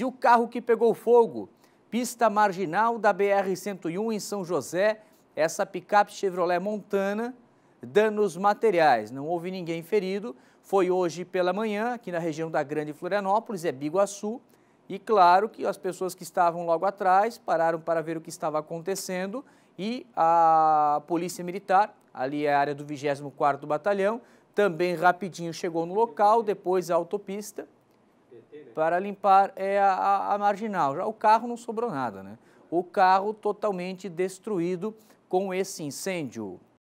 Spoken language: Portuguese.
E o carro que pegou fogo, pista marginal da BR-101 em São José, essa picape Chevrolet Montana, danos materiais. Não houve ninguém ferido. Foi hoje pela manhã, aqui na região da Grande Florianópolis, é Biguaçu. E claro que as pessoas que estavam logo atrás pararam para ver o que estava acontecendo e a Polícia Militar, ali é a área do 24º Batalhão, também rapidinho chegou no local, depois a autopista né? para limpar é, a, a marginal. Já o carro não sobrou nada, né? O carro totalmente destruído com esse incêndio.